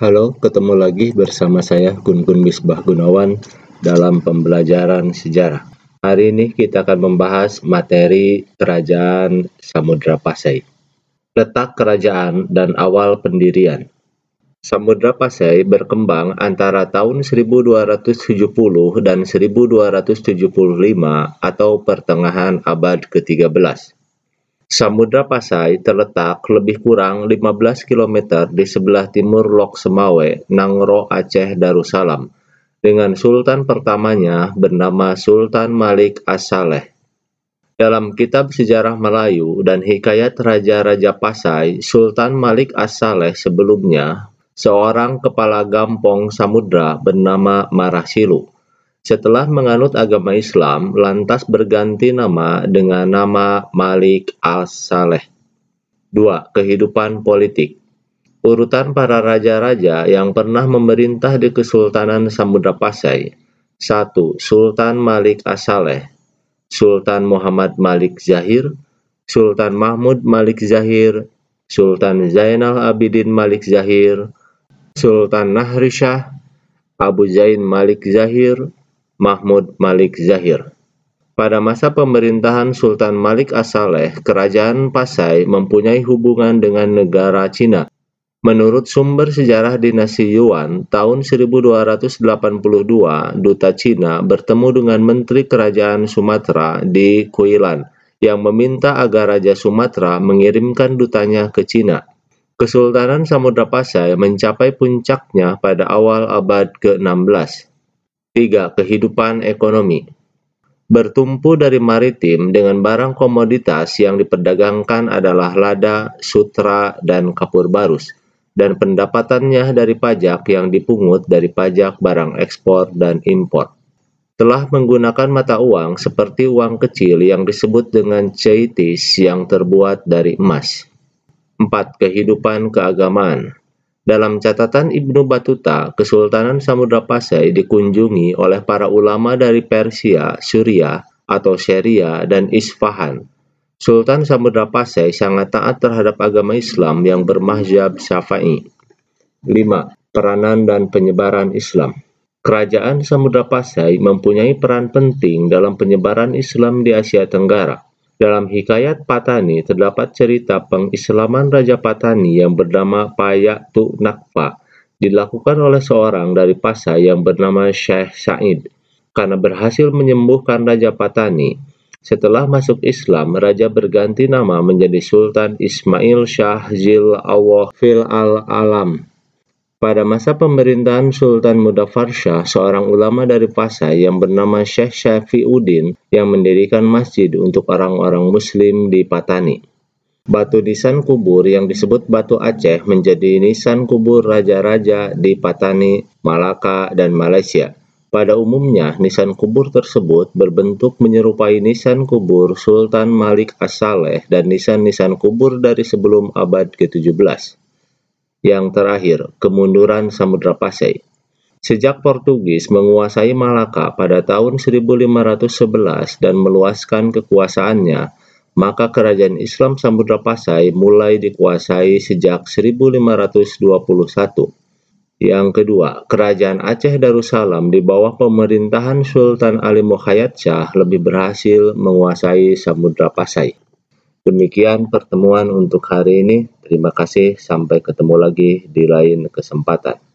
Halo, ketemu lagi bersama saya Gun Gun Misbah Gunawan dalam pembelajaran sejarah. Hari ini kita akan membahas materi Kerajaan Samudra Pasai. Letak kerajaan dan awal pendirian. Samudra Pasai berkembang antara tahun 1270 dan 1275 atau pertengahan abad ke-13. Samudra Pasai terletak lebih kurang 15 km di sebelah timur Lok Semawe, Nangro Aceh Darussalam, dengan sultan pertamanya bernama Sultan Malik As-Saleh. Dalam kitab sejarah Melayu dan hikayat Raja-Raja Pasai, Sultan Malik As-Saleh sebelumnya seorang kepala gampong samudra bernama Marasilu setelah menganut agama Islam lantas berganti nama dengan nama Malik al-Saleh. 2. Kehidupan politik Urutan para raja-raja yang pernah memerintah di Kesultanan Samudra Pasai 1. Sultan Malik As-Saleh Sultan Muhammad Malik Zahir Sultan Mahmud Malik Zahir Sultan Zainal Abidin Malik Zahir Sultan Nahrisyah Abu Zain Malik Zahir Mahmud Malik Zahir. Pada masa pemerintahan Sultan Malik Asaleh, kerajaan Pasai mempunyai hubungan dengan negara Cina. Menurut sumber sejarah dinasti Yuan, tahun 1282 duta Cina bertemu dengan menteri kerajaan Sumatera di Kuilan yang meminta agar raja Sumatera mengirimkan dutanya ke Cina. Kesultanan Samudra Pasai mencapai puncaknya pada awal abad ke-16. 3. Kehidupan ekonomi Bertumpu dari maritim dengan barang komoditas yang diperdagangkan adalah lada, sutra, dan kapur barus, dan pendapatannya dari pajak yang dipungut dari pajak barang ekspor dan impor. Telah menggunakan mata uang seperti uang kecil yang disebut dengan ceitis yang terbuat dari emas. 4. Kehidupan keagamaan dalam catatan Ibnu Batuta, Kesultanan Samudra Pasai dikunjungi oleh para ulama dari Persia, Suriah atau Syria, dan Isfahan. Sultan Samudra Pasai sangat taat terhadap agama Islam yang bermahjab Syafi'i. 5. Peranan dan penyebaran Islam Kerajaan Samudra Pasai mempunyai peran penting dalam penyebaran Islam di Asia Tenggara. Dalam Hikayat Patani terdapat cerita pengislaman Raja Patani yang bernama Payak Tuk Nakpa dilakukan oleh seorang dari Pasa yang bernama Syekh Said karena berhasil menyembuhkan Raja Patani. Setelah masuk Islam, Raja berganti nama menjadi Sultan Ismail Shah Zil Al-Alam pada masa pemerintahan Sultan Muda Farsha, seorang ulama dari Pasai yang bernama Syekh Syafiuddin yang mendirikan masjid untuk orang-orang muslim di Patani. Batu nisan kubur yang disebut Batu Aceh menjadi nisan kubur raja-raja di Patani, Malaka, dan Malaysia. Pada umumnya, nisan kubur tersebut berbentuk menyerupai nisan kubur Sultan Malik As-Saleh dan nisan-nisan kubur dari sebelum abad ke-17. Yang terakhir, kemunduran Samudra Pasai. Sejak Portugis menguasai Malaka pada tahun 1511 dan meluaskan kekuasaannya, maka kerajaan Islam Samudra Pasai mulai dikuasai sejak 1521. Yang kedua, kerajaan Aceh Darussalam di bawah pemerintahan Sultan Ali Muhayyad Shah lebih berhasil menguasai Samudra Pasai. Demikian pertemuan untuk hari ini. Terima kasih, sampai ketemu lagi di lain kesempatan.